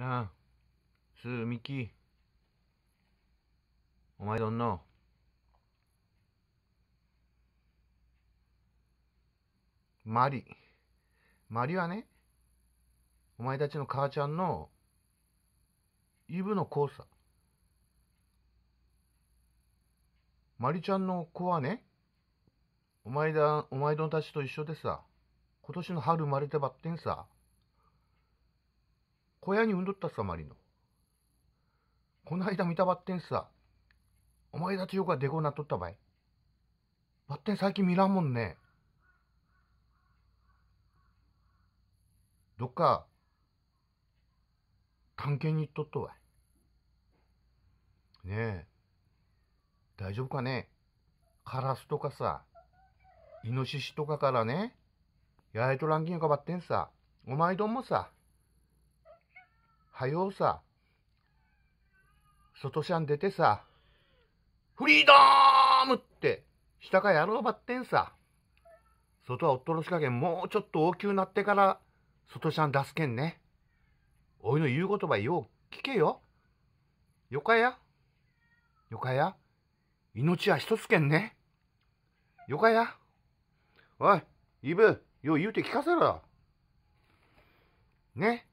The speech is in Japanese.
なあ、すー、みき。お前どんのマリ。マリはね、お前たちの母ちゃんの、イブの子さ。マリちゃんの子はね、お前だ、お前どんたちと一緒でさ、今年の春生まれてばってんさ。小屋に産んどったさまりの。こないだ見たばってんさ。お前たちよくはでこなっとったばい。ばってん最近見らんもんね。どっか、探検に行っとっとわい。ねえ、大丈夫かねカラスとかさ、イノシシとかからね、やえとらんきんかばってんさ、お前どんもさ、はようさ、外シャン出てさ、フリードームって下が野郎ばってんさ。外はおっとろし加減もうちょっと大きくなってから外シャン出すけんね。おいの言う言葉よう聞けよ。よかや。よかや。命は一つけんね。よかや。おい、イブ、よう言うて聞かせろ。ね。